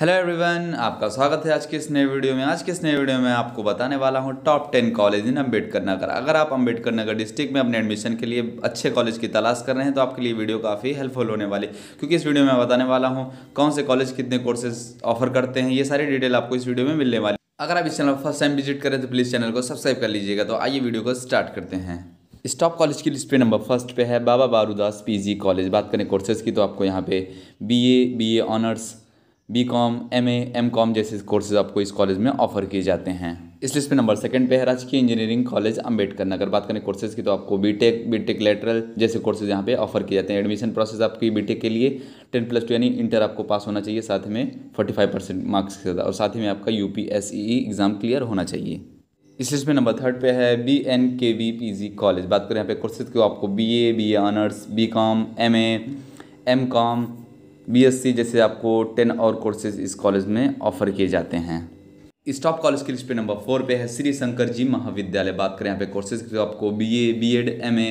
hello everyone आपका स्वागत है आज के इस नए वीडियो में आज के इस नए वीडियो में आपको बताने वाला हूँ top ten college in Ambedkar Nagar अगर आप अम्बेडकर नगर डिस्ट्रिक्ट में अपने एडमिशन के लिए अच्छे कॉलेज की तलाश कर रहे हैं तो आपके लिए वीडियो काफ़ी हेल्पफुल होने वाली क्योंकि इस वीडियो में बताने वाला हूँ कौन से कॉलेज कितने कोर्सेज ऑफर करते हैं ये सारी डिटेल आपको इस वीडियो में मिलने वाली अगर आप इस चैनल पर फर्स्ट टाइम विजिट करें तो प्लीज़ चैनल को सब्सक्राइब कर लीजिएगा तो आइए वीडियो को स्टार्ट करते हैं इस टॉप कॉलेज की लिस्ट पे नंबर फर्स्ट पे है बाबा बारूदास पीजी कॉलेज बात करें कोर्सेज़ की तो आपको यहाँ पे BA BA honours B com M M com जैसे कोर्सेज आपको इस कॉलेज में ऑफर किए जाते हैं इस लिस्ट में नंबर सेकंड पे है राजकीय इंजीनियरिंग कॉलेज अंबेडकर नगर बात करें कोर्सेज की तो आपको बीटेक बीटेक लेटरल जैसे कोर्सेज यहाँ पे ऑफर किए जाते हैं एडमिशन प्रोसेस आपकी बीटेक के लिए टेन प्लस टू यानी इंटर आपको पास होना चाहिए साथ में फोर्टी फाइव परसेंट मार्क्स के साथ और साथ ही में आपका U P S E exam clear होना चाहिए इस लिस्ट में नंबर थर्ड पे है B N K V P G college बात करें यहाँ पे कोर्सेज की तो आपको B A B A honours B com M A M com BSc जैसे आपको टेन और कोर्सेज इस कॉलेज में ऑफ़र किए जाते हैं इस टॉप कॉलेज की लिस्ट पे नंबर फोर पे है श्री शंकर जी महाविद्यालय बात करें यहाँ पे कोर्सेज की तो आपको BA BEd MA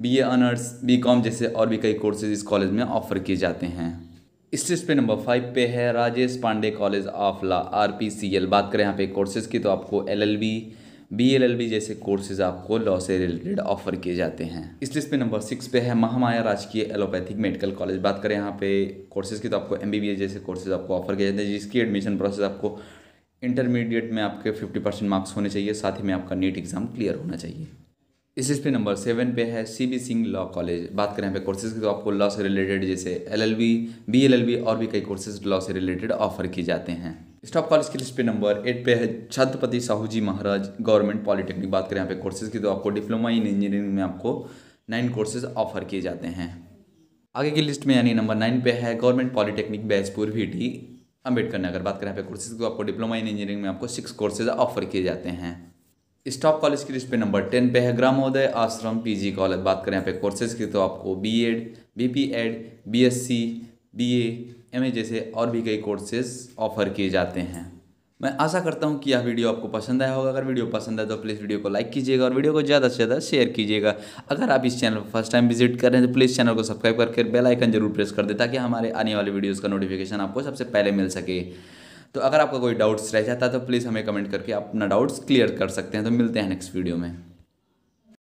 BA honours com जैसे और भी कई कोर्सेज इस कॉलेज में ऑफ़र किए जाते हैं इस लिस्ट पे नंबर फाइव पे है Rajesh Pandey college of law R P C L बात करें यहाँ पे कोर्सेज की तो आपको एल एल बी बी जैसे कोर्सेज आपको लॉ से रिलेटेड ऑफर किए जाते हैं इस लिस्ट पे नंबर सिक्स पे है महामाया राजकीय एलोपैथिक मेडिकल कॉलेज बात करें यहाँ पे कोर्सेज की तो आपको एम जैसे कोर्सेज आपको ऑफर किए जाते हैं जिसकी एडमिशन प्रोसेस आपको इंटरमीडिएट में आपके 50 परसेंट मार्क्स होने चाहिए साथ ही में आपका नीट एग्ज़ाम क्लियर होना चाहिए इस लिस्ट पे नंबर सेवन पे है C B Singh law college बात करें यहाँ पे कोर्सेज की तो आपको लॉ से रिलेटेड जैसे L L B B L L B और भी कई कोर्सेज लॉ से रिलेटेड ऑफर किए जाते हैं स्टॉप कॉलेज की लिस्ट पे नंबर एट पे है छत्रपति साहू जी महाराज गवर्नमेंट पॉलिटेक्निक बात करें यहाँ पे कोर्सेज की तो आपको डिप्लोमा इन इंजीनियरिंग में आपको नाइन कोर्सेज ऑफर किए जाते हैं आगे की लिस्ट में यानी नंबर नाइन पे है government polytechnic Baijpur V T Ambedkar Nagar बात करें यहाँ पे कोर्सेज तो आपको डिप्लोमा इन इंजीनियरिंग में आपको सिक्स कोर्सेज ऑफर किए जाते हैं स्टॉप कॉलेज की लिस्ट पे नंबर टेन पे है ग्रामोदय आश्रम पीजी कॉलेज बात करें यहाँ पे कोर्सेज की तो आपको BEd BPEd BSc BA MA जैसे और भी कई कोर्सेज ऑफर किए जाते हैं मैं आशा करता हूँ कि यह वीडियो आपको पसंद आया होगा अगर वीडियो पसंद आए तो प्लीज़ वीडियो को लाइक कीजिएगा और वीडियो को ज़्यादा से ज़्यादा शेयर कीजिएगा अगर आप इस चैनल पर फर्स्ट टाइम विजिट कर रहे हैं तो प्लीज़ चैनल को सब्सक्राइब करके बेल आइकन जरूर प्रेस कर दें ताकि हमारे आने वाले वीडियोज़ का नोटिफिकेशन आपको सबसे पहले मिल सके तो अगर आपका कोई डाउट्स रह जाता है तो प्लीज़ हमें कमेंट करके अपना डाउट्स क्लियर कर सकते हैं तो मिलते हैं नेक्स्ट वीडियो में